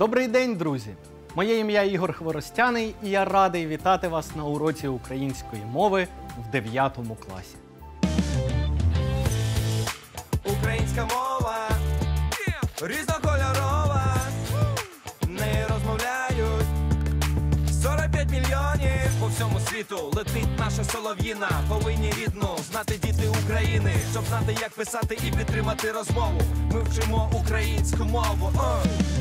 Добрий день, друзі! Моє ім'я Ігор Хворостяний, і я радий вітати вас на уроці української мови в 9 класі. Українська мова різнокольорова. Не розмовляють 45 мільйонів по всьому світу. Летить наша солов'їна. Повинні рідну знати діти України, щоб знати, як писати і підтримати розмову. Ми вчимо українську мову. О! Е.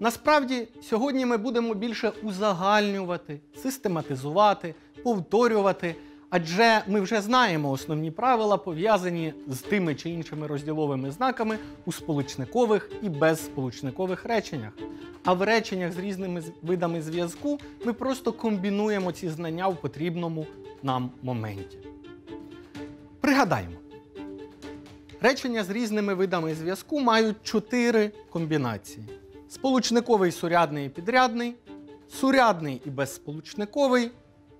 Насправді, сьогодні ми будемо більше узагальнювати, систематизувати, повторювати, адже ми вже знаємо основні правила, пов'язані з тими чи іншими розділовими знаками у сполучникових і безсполучникових реченнях. А в реченнях з різними видами зв'язку ми просто комбінуємо ці знання в потрібному нам моменті. Пригадаємо. Речення з різними видами зв'язку мають чотири комбінації сполучниковий сурядний і підрядний, сурядний і безсполучниковий,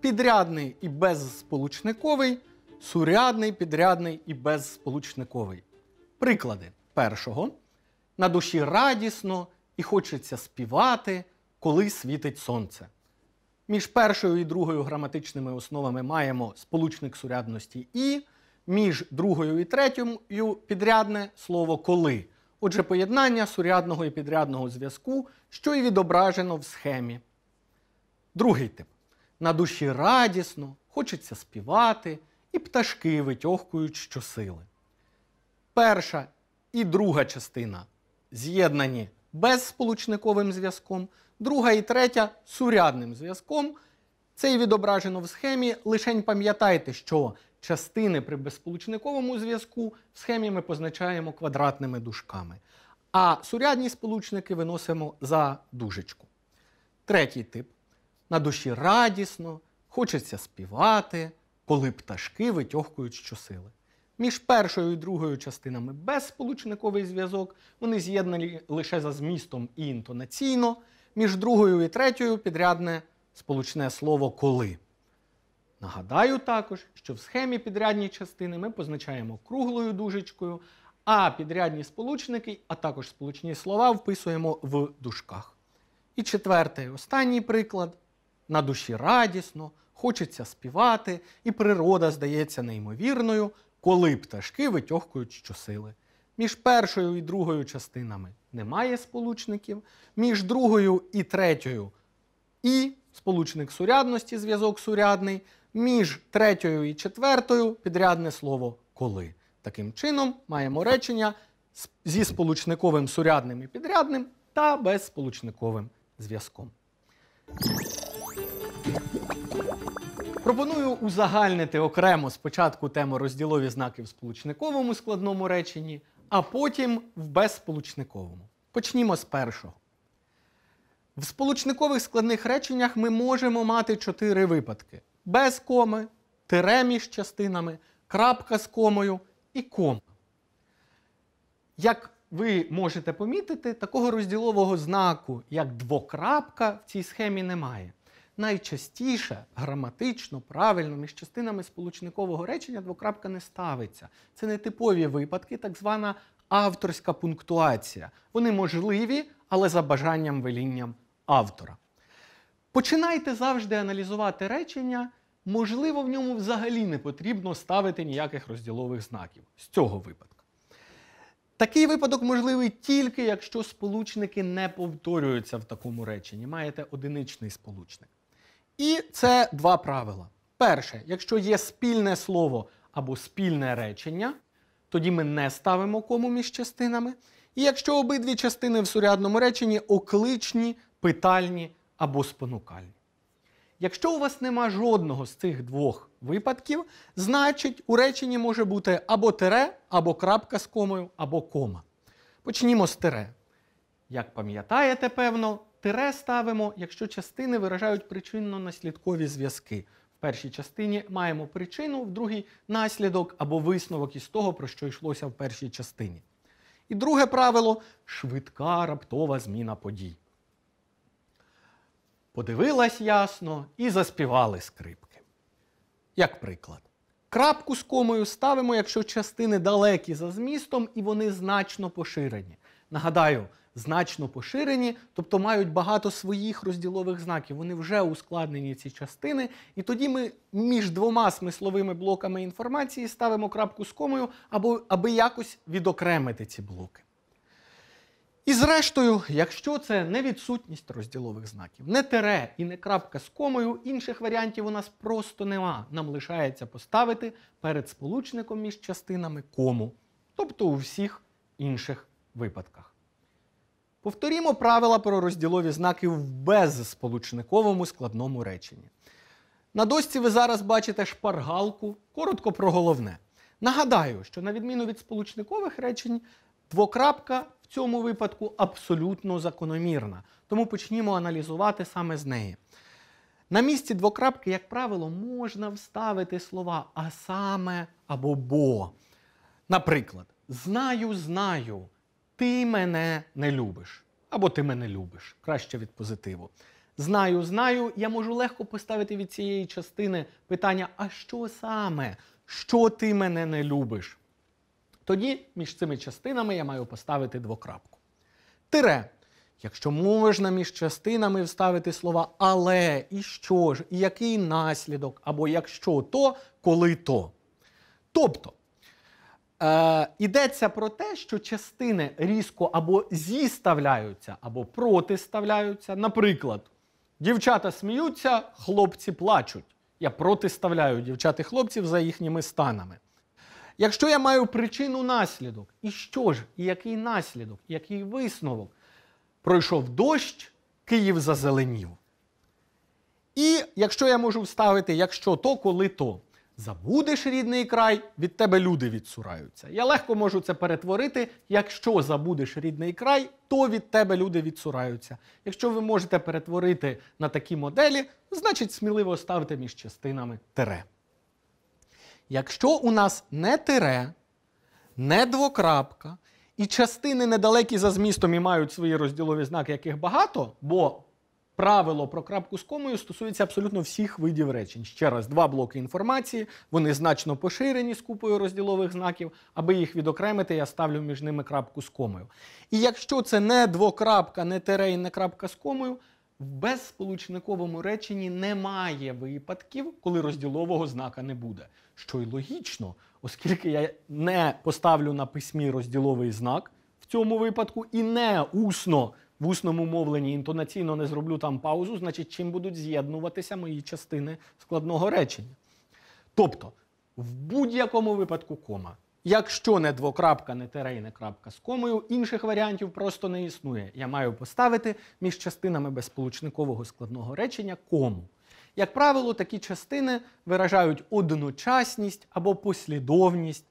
підрядний і безсполучниковий, сурядний, підрядний і безсполучниковий. Приклади першого. На душі радісно і хочеться співати, коли світить сонце. Між першою і другою граматичними основами маємо сполучник сурядності і, між другою і третьою підрядне слово коли. Отже, поєднання сурядного і підрядного зв'язку, що і відображено в схемі. Другий тип. На душі радісно, хочеться співати, і пташки витьохкують щосили. Перша і друга частина з'єднані безсполучниковим зв'язком, друга і третя сурядним зв'язком. Це і відображено в схемі. Лишень пам'ятайте, що частини при безполучниковому зв'язку в схемі ми позначаємо квадратними дужками. А сурядні сполучники виносимо за дужечку. Третій тип. На душі радісно, хочеться співати, коли пташки витьохкують щосили. Між першою і другою частинами безсполучниковий зв'язок, вони з'єднані лише за змістом і інтонаційно, між другою і третьою підрядне сполучне слово коли. Нагадаю також, що в схемі підрядні частини ми позначаємо круглою дужечкою, а підрядні сполучники, а також сполучні слова вписуємо в дужках. І четвертий, останній приклад. На душі радісно, хочеться співати, і природа здається неймовірною, коли пташки витьохкують щосили. Між першою і другою частинами немає сполучників, між другою і третьою і сполучник сурядності, зв'язок сурядний між третьою і четвертою підрядне слово коли. Таким чином, маємо речення зі сполучниковим сурядним і підрядним та безсполучниковим зв'язком. Пропоную узагальнити окремо спочатку тему розділові знаки в сполучниковому складному реченні, а потім в безсполучниковому. Почнімо з першого. В сполучникових складних реченнях ми можемо мати чотири випадки: без коми, тире між частинами, крапка з комою і кома. Як ви можете помітити, такого розділового знаку, як двокрапка, в цій схемі немає. Найчастіше граматично, правильно між частинами сполучникового речення двокрапка не ставиться. Це не типові випадки, так звана авторська пунктуація. Вони можливі, але за бажанням велінням автора. Починайте завжди аналізувати речення, можливо, в ньому взагалі не потрібно ставити ніяких розділових знаків з цього випадку. Такий випадок можливий тільки, якщо сполучники не повторюються в такому реченні. Маєте одиничний сполучник. І це два правила. Перше, якщо є спільне слово або спільне речення, тоді ми не ставимо кому між частинами. І якщо обидві частини в сурядному реченні окличні, питальні або спонукальні. Якщо у вас нема жодного з цих двох випадків, значить у реченні може бути або тире, або крапка з комою, або кома. Почнімо з тире. Як пам'ятаєте, певно, тире ставимо, якщо частини виражають причинно-наслідкові зв'язки. В першій частині маємо причину, в другій наслідок або висновок із того, про що йшлося в першій частині. І друге правило швидка раптова зміна подій. Подивилась ясно і заспівали скрипки. Як приклад, крапку з комою ставимо, якщо частини далекі за змістом і вони значно поширені. Нагадаю, значно поширені, тобто мають багато своїх розділових знаків. Вони вже ускладнені ці частини. І тоді ми між двома смисловими блоками інформації ставимо крапку з комою, або аби якось відокремити ці блоки. І зрештою, якщо це не відсутність розділових знаків, не тире і не крапка з комою, інших варіантів у нас просто нема. Нам лишається поставити перед сполучником між частинами кому, тобто у всіх інших випадках. Повторімо правила про розділові знаки в безсполучниковому складному реченні. На досці ви зараз бачите шпаргалку, коротко про головне. Нагадаю, що на відміну від сполучникових речень, двокрапка в цьому випадку абсолютно закономірна. Тому почнімо аналізувати саме з неї. На місці двокрапки, як правило, можна вставити слова а саме або бо. Наприклад, знаю, знаю, ти мене не любиш. Або ти мене любиш. Краще від позитиву. Знаю, знаю, я можу легко поставити від цієї частини питання: а що саме? Що ти мене не любиш? Тоді між цими частинами я маю поставити двокрапку. Тире. Якщо можна між частинами вставити слова але і що ж, і який наслідок, або якщо то, коли то. Тобто е, йдеться про те, що частини різко або зіставляються, або протиставляються. Наприклад, дівчата сміються, хлопці плачуть. Я протиставляю дівчат і хлопців за їхніми станами. Якщо я маю причину наслідок, і що ж, і який наслідок, і який висновок? Пройшов дощ, Київ зазеленів. І якщо я можу вставити, якщо то, коли то. Забудеш рідний край, від тебе люди відсураються. Я легко можу це перетворити. Якщо забудеш рідний край, то від тебе люди відсураються. Якщо ви можете перетворити на такі моделі, значить сміливо ставте між частинами тере. Якщо у нас не тире, не двокрапка, і частини недалекі за змістом і мають свої розділові знаки, яких багато, бо правило про крапку з комою стосується абсолютно всіх видів речень. Ще раз, два блоки інформації, вони значно поширені з купою розділових знаків. Аби їх відокремити, я ставлю між ними крапку з комою. І якщо це не двокрапка, не тире і не крапка з комою, в безсполучниковому реченні немає випадків, коли розділового знака не буде. Що й логічно, оскільки я не поставлю на письмі розділовий знак в цьому випадку і не усно в усному мовленні інтонаційно не зроблю там паузу, значить, чим будуть з'єднуватися мої частини складного речення. Тобто, в будь-якому випадку кома Якщо не двокрапка, не тире і не крапка з комою, інших варіантів просто не існує. Я маю поставити між частинами безполучникового складного речення кому. Як правило, такі частини виражають одночасність або послідовність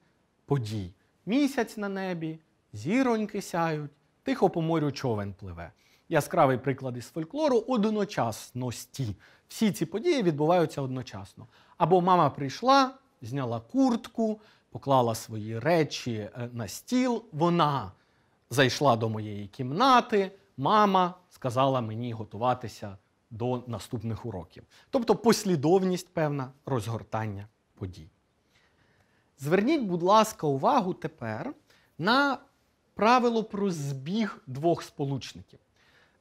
подій. Місяць на небі, зіроньки сяють, тихо по морю човен пливе. Яскравий приклад із фольклору одночасності. Всі ці події відбуваються одночасно. Або мама прийшла, зняла куртку, поклала свої речі е, на стіл. Вона зайшла до моєї кімнати, мама сказала мені готуватися до наступних уроків. Тобто послідовність певна розгортання подій. Зверніть, будь ласка, увагу тепер на правило про збіг двох сполучників.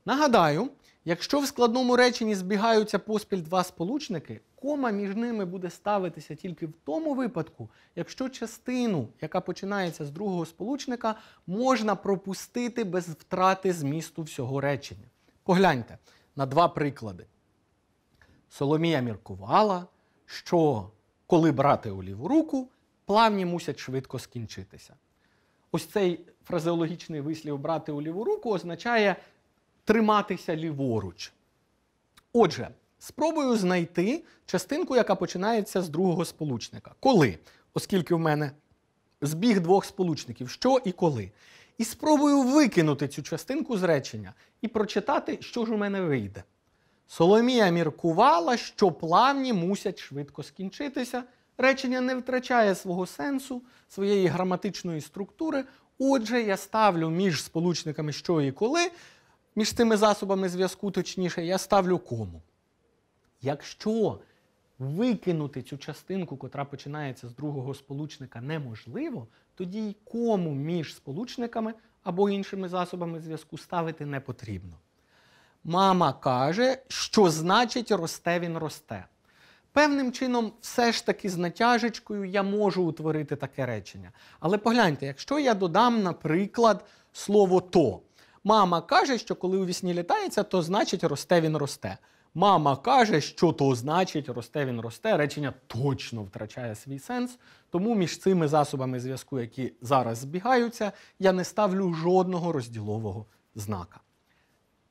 Нагадаю, Якщо в складному реченні збігаються поспіль два сполучники, кома між ними буде ставитися тільки в тому випадку, якщо частину, яка починається з другого сполучника, можна пропустити без втрати змісту всього речення. Погляньте на два приклади. Соломія міркувала, що коли брати у ліву руку, плавні мусять швидко скінчитися. Ось цей фразеологічний вислів брати у ліву руку означає триматися ліворуч. Отже, спробую знайти частинку, яка починається з другого сполучника. Коли, оскільки в мене збіг двох сполучників, що і коли. І спробую викинути цю частинку з речення і прочитати, що ж у мене вийде. Соломія міркувала, що плавні мусять швидко скінчитися. Речення не втрачає свого сенсу, своєї граматичної структури. Отже, я ставлю між сполучниками що і коли між цими засобами зв'язку, точніше, я ставлю кому. Якщо викинути цю частинку, котра починається з другого сполучника, неможливо, тоді й кому між сполучниками або іншими засобами зв'язку ставити не потрібно. Мама каже, що значить росте він росте. Певним чином, все ж таки з натяжечкою я можу утворити таке речення. Але погляньте, якщо я додам, наприклад, слово то. Мама каже, що коли у вісні літається, то значить росте він росте. Мама каже, що то значить росте він росте. Речення точно втрачає свій сенс. Тому між цими засобами зв'язку, які зараз збігаються, я не ставлю жодного розділового знака.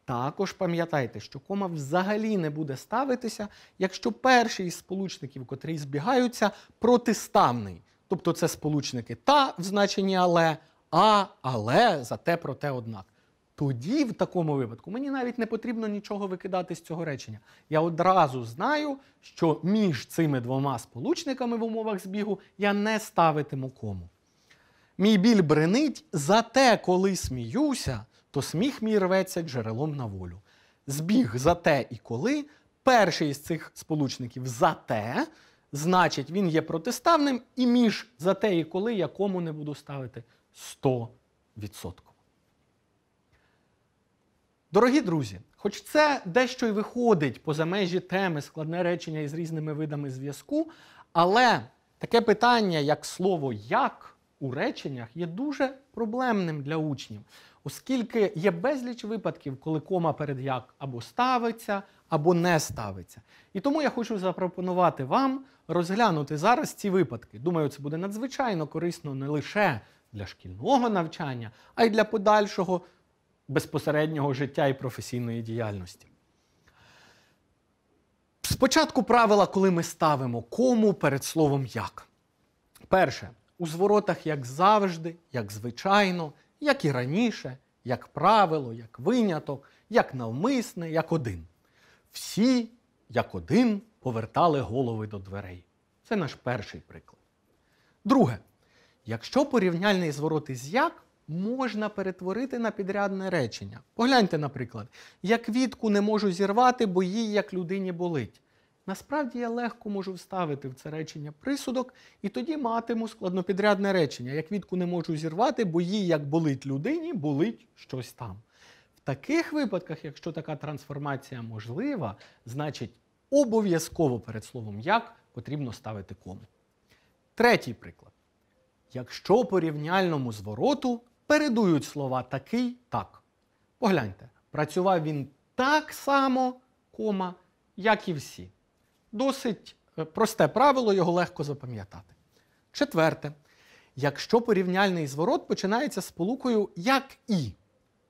Також пам'ятайте, що кома взагалі не буде ставитися, якщо перший із сполучників, котрі збігаються, протиставний. Тобто це сполучники та в значенні але, а але зате проте однак. Тоді, в такому випадку, мені навіть не потрібно нічого викидати з цього речення. Я одразу знаю, що між цими двома сполучниками в умовах збігу я не ставитиму кому. Мій біль бренить, зате, коли сміюся, то сміх мій рветься джерелом на волю. Збіг зате і коли. Перший із цих сполучників зате, значить, він є протиставним, і між зате і коли я кому не буду ставити 100%. Дорогі друзі, хоч це дещо й виходить поза межі теми складне речення із різними видами зв'язку, але таке питання, як слово як у реченнях, є дуже проблемним для учнів, оскільки є безліч випадків, коли кома перед як або ставиться, або не ставиться. І тому я хочу запропонувати вам розглянути зараз ці випадки. Думаю, це буде надзвичайно корисно не лише для шкільного навчання, а й для подальшого безпосереднього життя і професійної діяльності. Спочатку правила, коли ми ставимо кому перед словом як. Перше, у зворотах, як завжди, як звичайно, як і раніше, як правило, як виняток, як навмисне, як один. Всі, як один, повертали голови до дверей. Це наш перший приклад. Друге, якщо порівняльний зворот із як, можна перетворити на підрядне речення. Погляньте, наприклад, я квітку не можу зірвати, бо їй як людині болить. Насправді я легко можу вставити в це речення присудок, і тоді матиму складнопідрядне речення. Я квітку не можу зірвати, бо їй як болить людині, болить щось там. В таких випадках, якщо така трансформація можлива, значить обов'язково перед словом як потрібно ставити кому. Третій приклад. Якщо порівняльному звороту передують слова такий так. Погляньте, працював він так само, кома, як і всі. Досить е, просте правило, його легко запам'ятати. Четверте, якщо порівняльний зворот починається з полукою як і.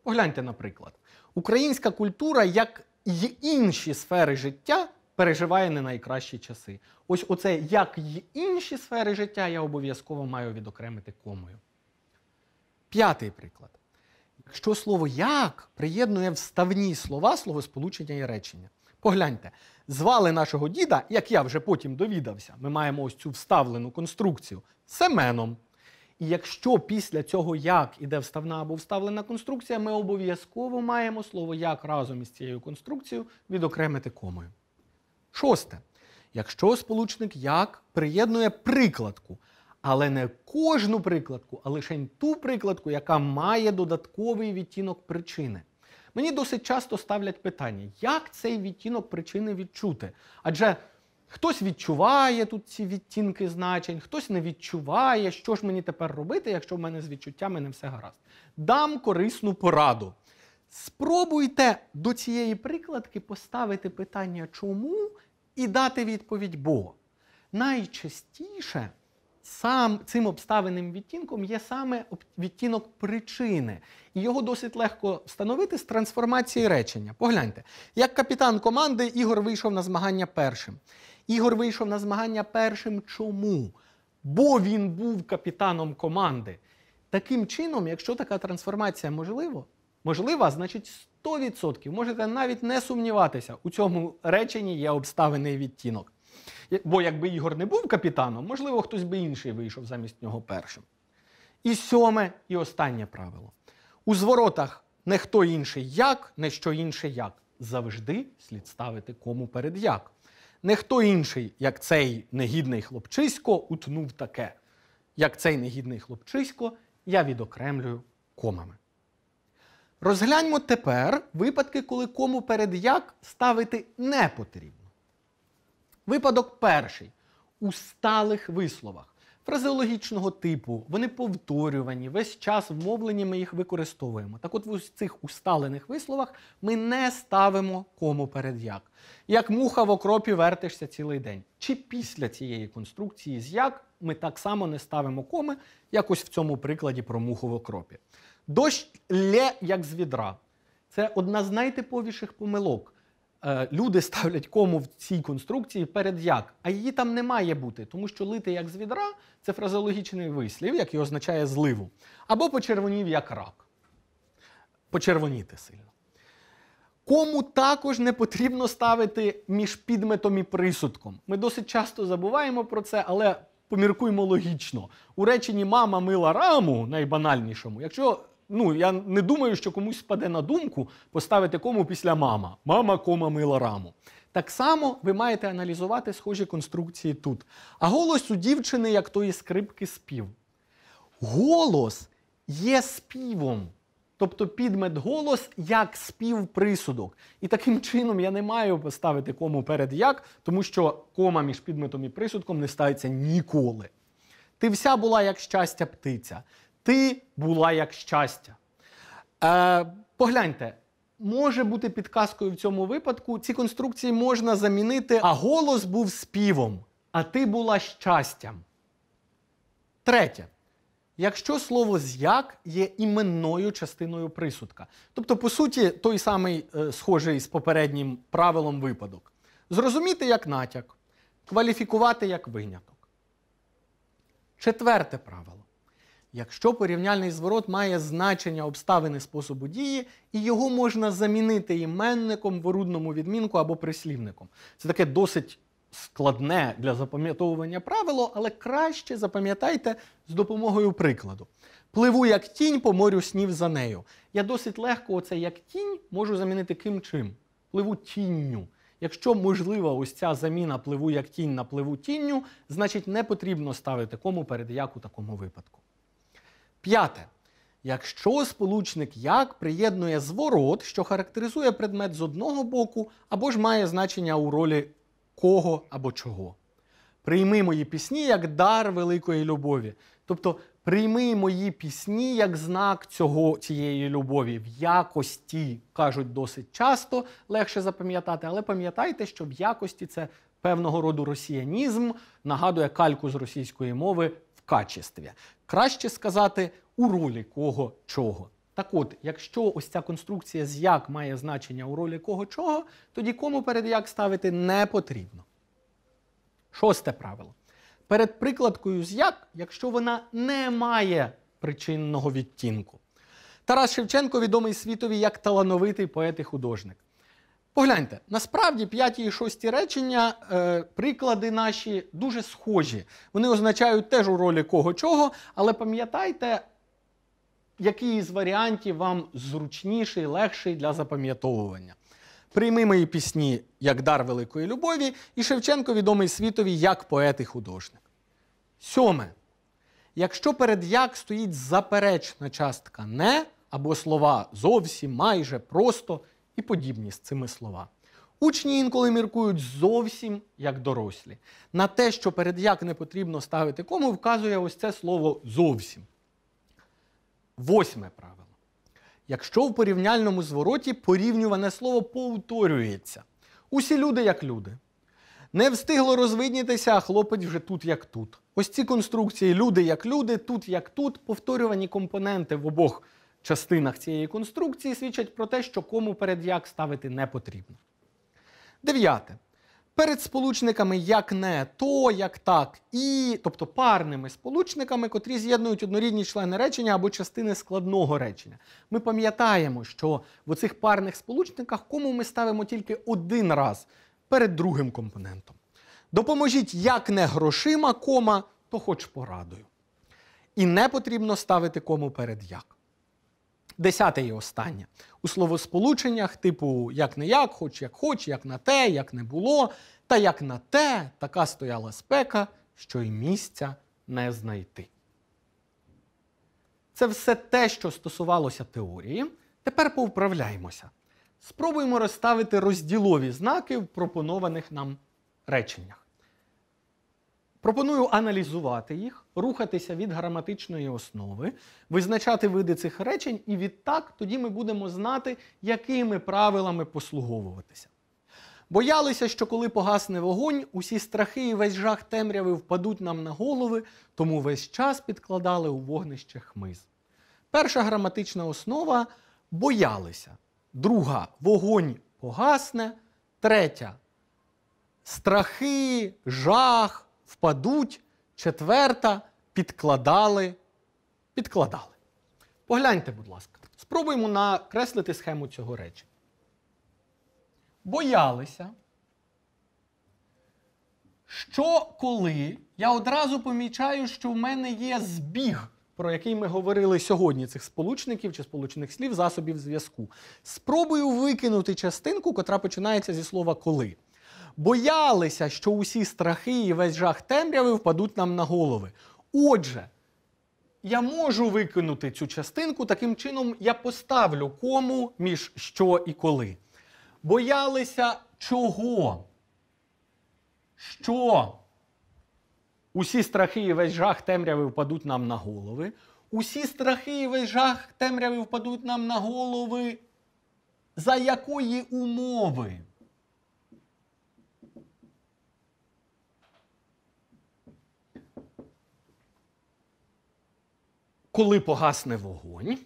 Погляньте, наприклад, українська культура, як і інші сфери життя, переживає не найкращі часи. Ось оце як і інші сфери життя я обов'язково маю відокремити комою. П'ятий приклад. Якщо слово як приєднує вставні слова словосполучення і речення. Погляньте, звали нашого діда, як я вже потім довідався, ми маємо ось цю вставлену конструкцію Семеном. І якщо після цього як іде вставна або вставлена конструкція, ми обов'язково маємо слово як разом із цією конструкцією відокремити комою. Шосте. Якщо сполучник як приєднує прикладку але не кожну прикладку, а лише ту прикладку, яка має додатковий відтінок причини. Мені досить часто ставлять питання, як цей відтінок причини відчути? Адже хтось відчуває тут ці відтінки значень, хтось не відчуває, що ж мені тепер робити, якщо в мене з відчуттями не все гаразд. Дам корисну пораду. Спробуйте до цієї прикладки поставити питання чому і дати відповідь бо. Найчастіше сам цим обставиним відтінком є саме відтінок причини. І його досить легко встановити з трансформації речення. Погляньте, як капітан команди Ігор вийшов на змагання першим. Ігор вийшов на змагання першим. Чому? Бо він був капітаном команди. Таким чином, якщо така трансформація можлива, можлива, значить 100%. Можете навіть не сумніватися, у цьому реченні є обставини і відтінок. Бо якби Ігор не був капітаном, можливо, хтось би інший вийшов замість нього першим. І сьоме і останнє правило. У зворотах не хто інший як, не що інше як. Завжди слід ставити кому перед як. Не хто інший, як цей негідний хлопчисько, утнув таке. Як цей негідний хлопчисько, я відокремлюю комами. Розгляньмо тепер випадки, коли кому перед як ставити не потрібно. Випадок перший. У сталих висловах фразеологічного типу, вони повторювані, весь час вмовлені, ми їх використовуємо. Так от в цих усталених висловах ми не ставимо кому перед як. Як муха в окропі вертишся цілий день. Чи після цієї конструкції з як ми так само не ставимо коми, як ось в цьому прикладі про муху в окропі. Дощ лє як з відра. Це одна з найтиповіших помилок. Е, люди ставлять кому в цій конструкції перед як, а її там не має бути, тому що лити як з відра це фразеологічний вислів, який означає зливу. Або почервонів як рак. Почервоніти сильно. Кому також не потрібно ставити між підметом і присудком. Ми досить часто забуваємо про це, але поміркуємо логічно. У реченні мама мила раму найбанальнішому, якщо ну я не думаю, що комусь спаде на думку поставити кому після мама. Мама, кома мила раму. Так само ви маєте аналізувати схожі конструкції тут. А голос у дівчини, як тої скрипки, спів. Голос є співом. Тобто підмет голос як співприсудок. І таким чином я не маю поставити кому перед як, тому що кома між підметом і присудком не ставиться ніколи. Ти вся була як щастя птиця. Ти була як щастя. Е, Погляньте, може бути підказкою в цьому випадку. Ці конструкції можна замінити, а голос був співом, а ти була щастям. Третє. Якщо слово з'як є іменною частиною присудка. Тобто, по суті, той самий е, схожий з попереднім правилом випадок. Зрозуміти як натяк, кваліфікувати як виняток. Четверте правило. Якщо порівняльний зворот має значення обставини способу дії, і його можна замінити іменником в орудному відмінку або прислівником. Це таке досить складне для запам'ятовування правило, але краще запам'ятайте з допомогою прикладу. Пливу як тінь по морю снів за нею. Я досить легко оце як тінь можу замінити ким чим. Пливу тінню. Якщо можлива ось ця заміна пливу як тінь на пливу тінню, значить не потрібно ставити кому перед як у такому випадку. П'яте. Якщо сполучник як приєднує зворот, що характеризує предмет з одного боку, або ж має значення у ролі кого або чого. Прийми мої пісні як дар великої любові. Тобто прийми мої пісні як знак цього, цієї любові. В якості кажуть досить часто, легше запам'ятати, але пам'ятайте, що в якості це певного роду росіянізм, нагадує кальку з російської мови качестві. Краще сказати, у ролі кого чого. Так от, якщо ось ця конструкція з як має значення у ролі кого чого, тоді кому перед як ставити не потрібно. Шосте правило. Перед прикладкою з як, якщо вона не має причинного відтінку. Тарас Шевченко відомий світові як талановитий поет і художник. Погляньте, насправді п'яті і шості речення, е, приклади наші дуже схожі. Вони означають теж у ролі кого чого, але пам'ятайте, який із варіантів вам зручніший, легший для запам'ятовування. Прийми мої пісні як дар великої любові, і Шевченко відомий світові як поет і художник. Сьоме. Якщо перед як стоїть заперечна частка не або слова зовсім майже просто і подібні з цими слова. Учні інколи міркують зовсім як дорослі. На те, що перед як не потрібно ставити кому, вказує ось це слово зовсім. Восьме правило. Якщо в порівняльному звороті порівнюване слово повторюється. Усі люди як люди. Не встигло розвиднітися, а хлопець вже тут як тут. Ось ці конструкції люди як люди, тут як тут, повторювані компоненти в обох частинах цієї конструкції свідчать про те, що кому перед як ставити не потрібно. Дев'яте. Перед сполучниками як не, то, як так, і, тобто парними сполучниками, котрі з'єднують однорідні члени речення або частини складного речення. Ми пам'ятаємо, що в оцих парних сполучниках кому ми ставимо тільки один раз перед другим компонентом. Допоможіть як не грошима кома, то хоч порадою. І не потрібно ставити кому перед як. Десяте і останнє. У словосполученнях, типу як не як, хоч як хоч, як на те, як не було, та як на те, така стояла спека, що й місця не знайти. Це все те, що стосувалося теорії. Тепер повправляємося. Спробуємо розставити розділові знаки в пропонованих нам реченнях. Пропоную аналізувати їх, рухатися від граматичної основи, визначати види цих речень, і відтак тоді ми будемо знати, якими правилами послуговуватися. Боялися, що коли погасне вогонь, усі страхи і весь жах темряви впадуть нам на голови, тому весь час підкладали у вогнище хмиз. Перша граматична основа боялися. Друга вогонь погасне. Третя страхи, жах впадуть, четверта підкладали, підкладали. Погляньте, будь ласка, спробуємо накреслити схему цього речі. Боялися, що коли я одразу помічаю, що в мене є збіг, про який ми говорили сьогодні, цих сполучників чи сполучених слів, засобів зв'язку. Спробую викинути частинку, котра починається зі слова коли боялися, що усі страхи і весь жах темряви впадуть нам на голови. Отже, я можу викинути цю частинку, таким чином я поставлю кому між що і коли. Боялися чого? Що усі страхи і весь жах темряви впадуть нам на голови. Усі страхи і весь жах темряви впадуть нам на голови. За якої умови? коли погасне вогонь,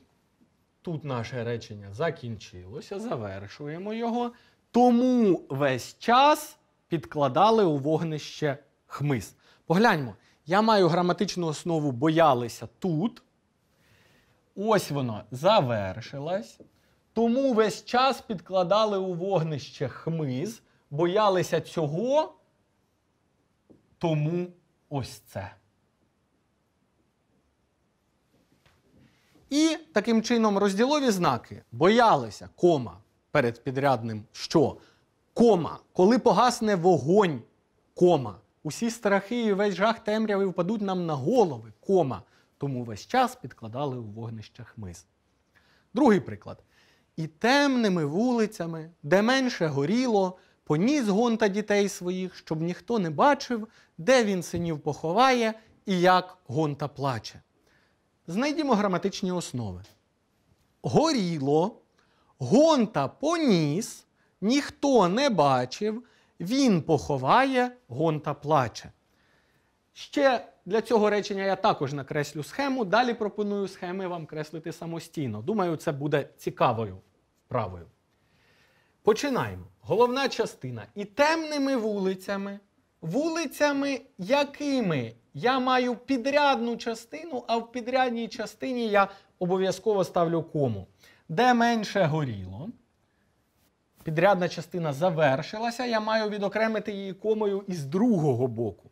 тут наше речення закінчилося, завершуємо його. Тому весь час підкладали у вогнище хмиз. Погляньмо, я маю граматичну основу боялися тут. Ось воно завершилось, Тому весь час підкладали у вогнище хмиз, боялися цього, тому ось це. І таким чином розділові знаки боялися кома перед підрядним, що кома, коли погасне вогонь, кома. Усі страхи і весь жах темряви впадуть нам на голови, кома. Тому весь час підкладали у вогнищах мис. Другий приклад. І темними вулицями, де менше горіло, поніс гонта дітей своїх, щоб ніхто не бачив, де він синів поховає і як гонта плаче. Знайдімо граматичні основи. Горіло, гонта поніс, ніхто не бачив, він поховає, гонта плаче. Ще для цього речення я також накреслю схему. Далі пропоную схеми вам креслити самостійно. Думаю, це буде цікавою вправою. Починаємо. Головна частина. І темними вулицями, вулицями, якими я маю підрядну частину, а в підрядній частині я обов'язково ставлю кому. Де менше горіло, підрядна частина завершилася, я маю відокремити її комою із другого боку.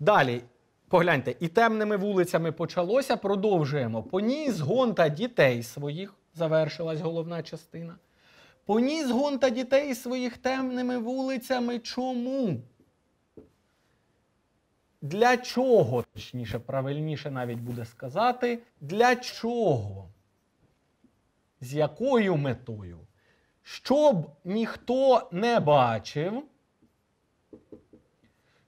Далі, погляньте, і темними вулицями почалося, продовжуємо. Поніс гонта дітей своїх завершилась головна частина. Поніс гонта дітей своїх темними вулицями чому? Для чого, точніше, правильніше навіть буде сказати, для чого? З якою метою? Щоб ніхто не бачив,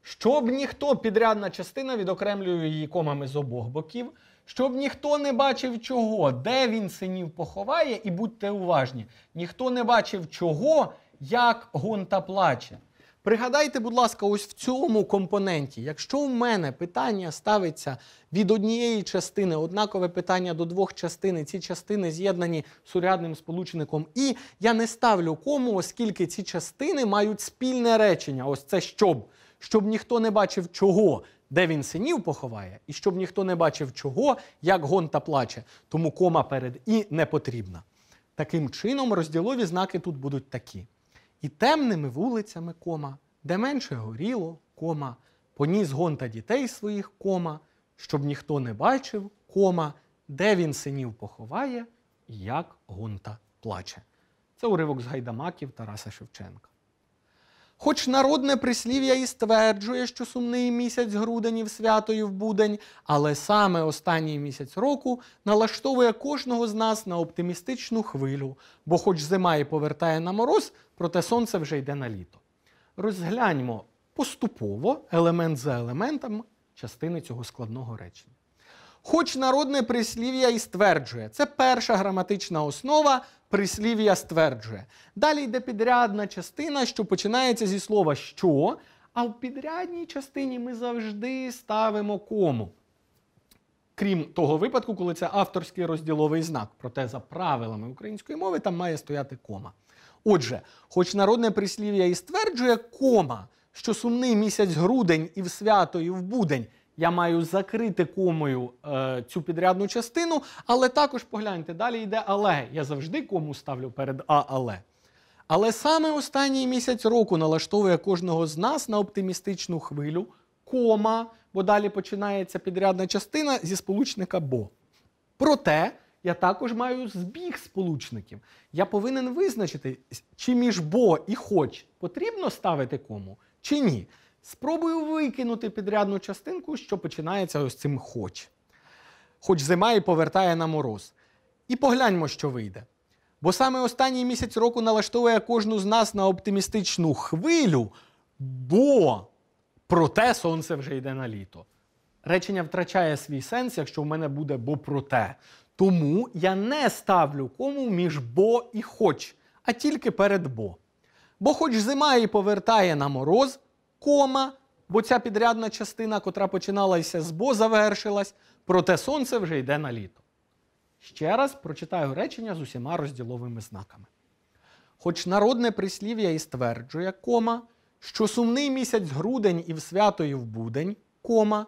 щоб ніхто підрядна частина відокремлює її комами з обох боків, щоб ніхто не бачив чого, де він синів поховає, і будьте уважні, ніхто не бачив чого, як гонта плаче. Пригадайте, будь ласка, ось в цьому компоненті, якщо в мене питання ставиться від однієї частини, однакове питання до двох частин, ці частини з'єднані сурядним сполучником і, я не ставлю кому, оскільки ці частини мають спільне речення. Ось це щоб, щоб ніхто не бачив чого. Де він синів поховає, і щоб ніхто не бачив чого, як гонта плаче, тому кома перед і не потрібна. Таким чином розділові знаки тут будуть такі і темними вулицями кома, де менше горіло, кома, поніс гонта дітей своїх кома, щоб ніхто не бачив, кома, де він синів поховає, і як гонта плаче. Це уривок з гайдамаків Тараса Шевченка. Хоч народне прислів'я і стверджує, що сумний місяць груденів святою в будень, але саме останній місяць року налаштовує кожного з нас на оптимістичну хвилю, бо, хоч зима і повертає на мороз, проте сонце вже йде на літо. Розгляньмо поступово елемент за елементом частини цього складного речення. Хоч народне прислів'я і стверджує, це перша граматична основа прислів'я стверджує. Далі йде підрядна частина, що починається зі слова що, а в підрядній частині ми завжди ставимо кому. Крім того випадку, коли це авторський розділовий знак. Проте за правилами української мови там має стояти кома. Отже, хоч народне прислів'я і стверджує кома, що сумний місяць грудень і в свято, і в будень я маю закрити комою е, цю підрядну частину, але також погляньте, далі йде але. Я завжди кому ставлю перед А, але. Але саме останній місяць року налаштовує кожного з нас на оптимістичну хвилю, кома, бо далі починається підрядна частина зі сполучника Бо. Проте. Я також маю збіг сполучників. Я повинен визначити, чи між бо і хоч потрібно ставити кому, чи ні. Спробую викинути підрядну частинку, що починається ось цим хоч. Хоч зима і повертає на мороз. І погляньмо, що вийде. Бо саме останній місяць року налаштовує кожну з нас на оптимістичну хвилю, бо проте сонце вже йде на літо. Речення втрачає свій сенс, якщо в мене буде бо проте. Тому я не ставлю кому між бо і хоч, а тільки перед бо. Бо хоч зима і повертає на мороз кома, бо ця підрядна частина, котра починалася з бо, завершилась, проте сонце вже йде на літо. Ще раз прочитаю речення з усіма розділовими знаками. Хоч народне прислів'я і стверджує, кома, що сумний місяць грудень і в свято, і в будень, кома,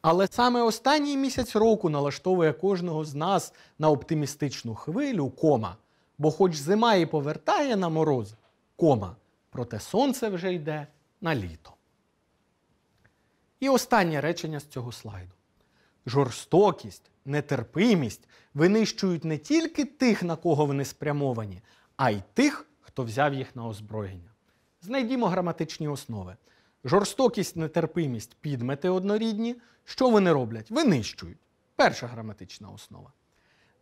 але саме останній місяць року налаштовує кожного з нас на оптимістичну хвилю, кома, бо хоч зима і повертає на мороз, кома, проте сонце вже йде на літо. І останнє речення з цього слайду. Жорстокість, нетерпимість винищують не тільки тих, на кого вони спрямовані, а й тих, хто взяв їх на озброєння. Знайдімо граматичні основи. Жорстокість, нетерпимість, підмети однорідні. Що вони роблять? Винищують. Перша граматична основа.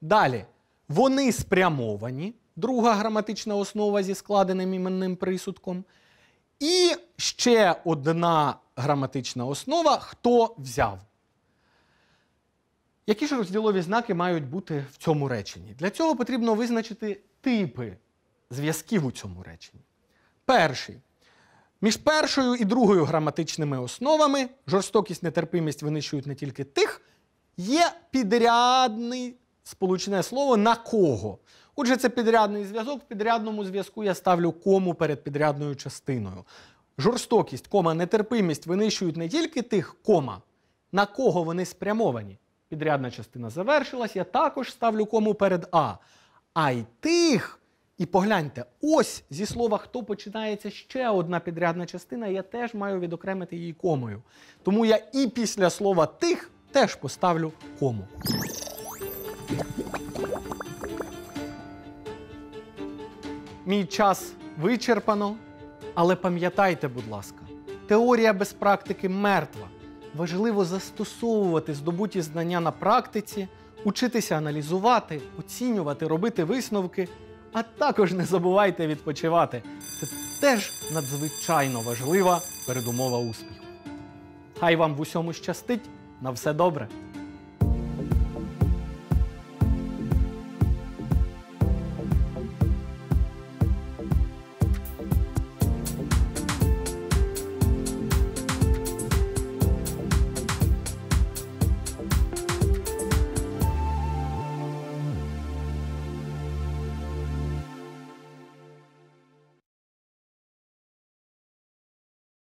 Далі. Вони спрямовані, друга граматична основа зі складеним іменним присудком. І ще одна граматична основа, хто взяв. Які ж розділові знаки мають бути в цьому реченні? Для цього потрібно визначити типи зв'язків у цьому реченні. Перший. Між першою і другою граматичними основами жорстокість, нетерпимість винищують не тільки тих, є підрядний сполучне слово на кого. Отже, це підрядний зв'язок. В підрядному зв'язку я ставлю кому перед підрядною частиною. Жорстокість, кома, нетерпимість винищують не тільки тих кома, на кого вони спрямовані. Підрядна частина завершилась, я також ставлю кому перед А. А й тих. І погляньте, ось зі слова хто починається ще одна підрядна частина, я теж маю відокремити її комою. Тому я і після слова тих теж поставлю кому. Мій час вичерпано. Але пам'ятайте, будь ласка, теорія без практики мертва. Важливо застосовувати здобуті знання на практиці, учитися аналізувати, оцінювати, робити висновки, а також не забувайте відпочивати. Це теж надзвичайно важлива передумова успіху. Хай вам в усьому щастить на все добре!